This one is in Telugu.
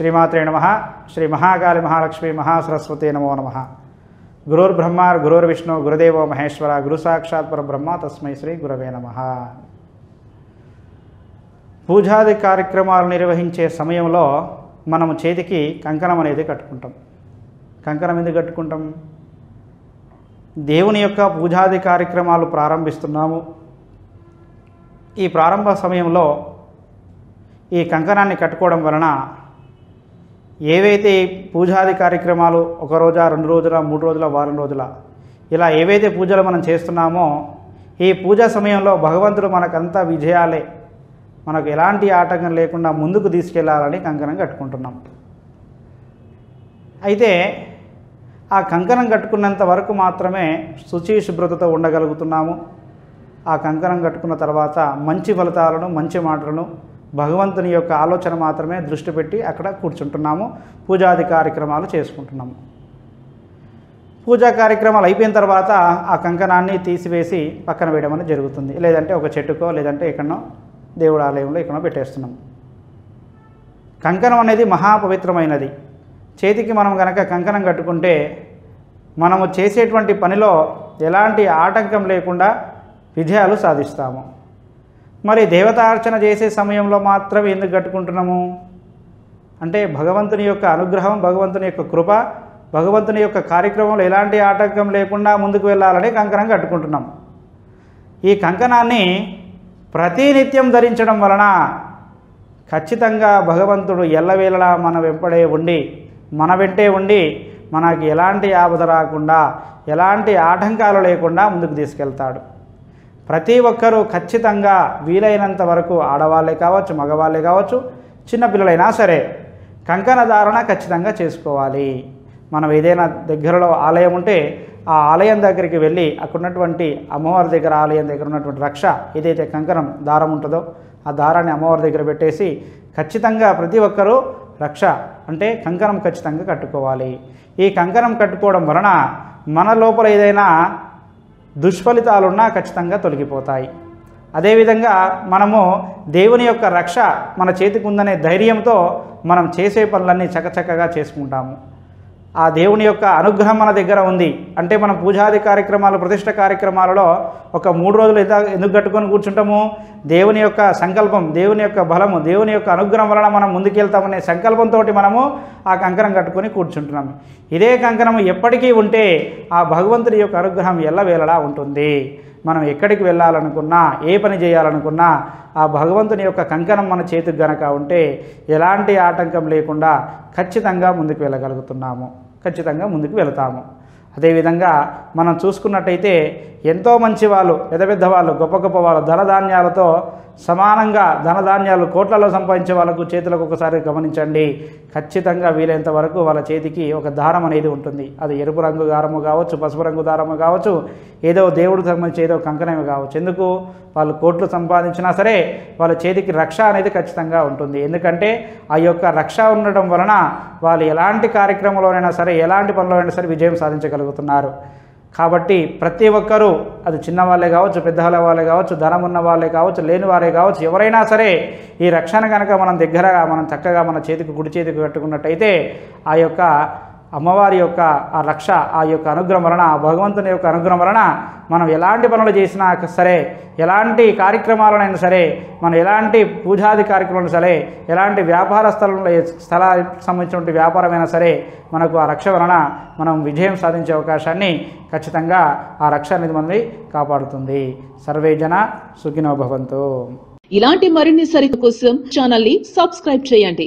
శ్రీమాత్రే నమ శ్రీ మహాకాళి మహాలక్ష్మి మహాసరస్వతి నమో నమ గురుర్బ్రహ్మ గురుర్విష్ణు గురుదేవో మహేశ్వర గురు సాక్షాత్ పరబ్రహ్మ తస్మై శ్రీ గురవే నమ పూజాది కార్యక్రమాలు నిర్వహించే సమయంలో మనము చేతికి కంకణం అనేది కట్టుకుంటాం కంకణం ఎందుకు కట్టుకుంటాం దేవుని యొక్క పూజాది కార్యక్రమాలు ప్రారంభిస్తున్నాము ఈ ప్రారంభ సమయంలో ఈ కంకణాన్ని కట్టుకోవడం వలన ఏవైతే పూజాది కార్యక్రమాలు ఒక రోజా రెండు రోజుల మూడు రోజుల వారం రోజుల ఇలా ఏవైతే పూజలు మనం చేస్తున్నామో ఈ పూజా సమయంలో భగవంతుడు మనకంతా విజయాలే మనకు ఎలాంటి ఆటంకం లేకుండా ముందుకు తీసుకెళ్లాలని కంకణం కట్టుకుంటున్నాం అయితే ఆ కంకణం కట్టుకున్నంత వరకు మాత్రమే శుచి శుభ్రతతో ఉండగలుగుతున్నాము ఆ కంకణం కట్టుకున్న తర్వాత మంచి ఫలితాలను మంచి మాటలను భగవంతుని యొక్క ఆలోచన మాత్రమే దృష్టి పెట్టి అక్కడ కూర్చుంటున్నాము పూజాది కార్యక్రమాలు చేసుకుంటున్నాము పూజా కార్యక్రమాలు అయిపోయిన తర్వాత ఆ కంకణాన్ని తీసివేసి పక్కన వేయడం అనేది జరుగుతుంది లేదంటే ఒక చెట్టుకో లేదంటే ఎక్కడో దేవుడు ఆలయంలో ఎక్కడో పెట్టేస్తున్నాం కంకణం అనేది మహాపవిత్రమైనది చేతికి మనం కనుక కంకణం కట్టుకుంటే మనము చేసేటువంటి పనిలో ఎలాంటి ఆటంకం లేకుండా విజయాలు సాధిస్తాము మరి దేవతార్చన చేసే సమయంలో మాత్రం ఎందుకు కట్టుకుంటున్నాము అంటే భగవంతుని యొక్క అనుగ్రహం భగవంతుని యొక్క కృప భగవంతుని యొక్క కార్యక్రమంలో ఎలాంటి ఆటంకం లేకుండా ముందుకు వెళ్ళాలని కంకణం కట్టుకుంటున్నాం ఈ కంకణాన్ని ప్రతినిత్యం ధరించడం వలన ఖచ్చితంగా భగవంతుడు ఎల్లవేళలా మన వెంపడే ఉండి మన వెంటే ఉండి మనకి ఎలాంటి ఆపద రాకుండా ఎలాంటి ఆటంకాలు లేకుండా ముందుకు తీసుకెళ్తాడు ప్రతి ఒక్కరూ ఖచ్చితంగా వీలైనంత వరకు ఆడవాళ్ళే కావచ్చు మగవాళ్ళే కావచ్చు చిన్నపిల్లలైనా సరే కంకణ ధారణ ఖచ్చితంగా చేసుకోవాలి మనం ఏదైనా దగ్గరలో ఆలయం ఉంటే ఆ ఆలయం దగ్గరికి వెళ్ళి అక్కడ ఉన్నటువంటి అమ్మవారి దగ్గర ఆలయం దగ్గర ఉన్నటువంటి రక్ష ఏదైతే కంకణం దారం ఉంటుందో ఆ దారాన్ని అమ్మవారి దగ్గర పెట్టేసి ఖచ్చితంగా ప్రతి ఒక్కరూ రక్ష అంటే కంకణం ఖచ్చితంగా కట్టుకోవాలి ఈ కంకణం కట్టుకోవడం వలన మన లోపల ఏదైనా దుష్ఫలితాలున్నా ఖచ్చితంగా తొలగిపోతాయి అదేవిధంగా మనము దేవుని యొక్క రక్ష మన చేతికి ఉందనే ధైర్యంతో మనం చేసే పనులన్నీ చకచకగా చేసుకుంటాము ఆ దేవుని యొక్క అనుగ్రహం మన దగ్గర ఉంది అంటే మనం పూజాది కార్యక్రమాలు ప్రతిష్ట కార్యక్రమాలలో ఒక మూడు రోజులు ఎంత ఎందుకు కట్టుకొని కూర్చుంటాము దేవుని యొక్క సంకల్పం దేవుని యొక్క బలము దేవుని యొక్క అనుగ్రహం వలన మనం ముందుకెళ్తామనే సంకల్పంతో మనము ఆ కంకణం కట్టుకొని కూర్చుంటున్నాము ఇదే కంకణం ఎప్పటికీ ఉంటే ఆ భగవంతుడి యొక్క అనుగ్రహం ఎల్లవేళలా ఉంటుంది మనం ఎక్కడికి వెళ్ళాలనుకున్నా ఏ పని చేయాలనుకున్నా ఆ భగవంతుని యొక్క కంకణం మన చేతికి గనక ఉంటే ఎలాంటి ఆటంకం లేకుండా ఖచ్చితంగా ముందుకు వెళ్ళగలుగుతున్నాము ఖచ్చితంగా ముందుకు వెళతాము అదేవిధంగా మనం చూసుకున్నట్టయితే ఎంతో మంచి వాళ్ళు పెద్ద పెద్ద వాళ్ళు గొప్ప గొప్ప వాళ్ళు ధనధాన్యాలతో సమానంగా ధనధాన్యాలు కోట్లలో సంపాదించే వాళ్ళకు చేతులకు ఒకసారి గమనించండి ఖచ్చితంగా వీలైనంత వరకు వాళ్ళ చేతికి ఒక దారం అనేది ఉంటుంది అది ఎరుపు రంగు దారము కావచ్చు పసుపు రంగు దారము కావచ్చు ఏదో దేవుడికి సంబంధించి ఏదో కంకణమే కావచ్చు ఎందుకు వాళ్ళు కోట్లు సంపాదించినా సరే వాళ్ళ చేతికి రక్ష అనేది ఖచ్చితంగా ఉంటుంది ఎందుకంటే ఆ యొక్క రక్ష ఉండడం వలన వాళ్ళు ఎలాంటి కార్యక్రమంలోనైనా సరే ఎలాంటి పనిలోనైనా సరే విజయం సాధించగలుగుతున్నారు కాబట్టి ప్రతి ఒక్కరూ అది చిన్నవాళ్ళే కావచ్చు పెద్దవాళ్ళ వాళ్ళే కావచ్చు ధనం ఉన్న వాళ్ళే కావచ్చు లేని వారే కావచ్చు ఎవరైనా సరే ఈ రక్షణ కనుక మనం దగ్గరగా మనం చక్కగా మన చేతికి గుడి చేతికి కట్టుకున్నట్టయితే ఆ యొక్క అమ్మవారి యొక్క ఆ రక్ష ఆ యొక్క అనుగ్రహం వలన భగవంతుని యొక్క అనుగ్రహం వలన మనం ఎలాంటి పనులు చేసినా సరే ఎలాంటి కార్యక్రమాలనైనా సరే మనం ఎలాంటి పూజాది కార్యక్రమాలు సరే ఎలాంటి వ్యాపార స్థలంలో స్థలానికి సంబంధించినటువంటి వ్యాపారమైనా సరే మనకు ఆ రక్ష వలన మనం విజయం సాధించే అవకాశాన్ని ఖచ్చితంగా ఆ రక్ష అనేది మనల్ని కాపాడుతుంది సర్వే జన సుఖినోభవంతో ఇలాంటి మరిన్ని సరిత కోసం ఛానల్ని సబ్స్క్రైబ్ చేయండి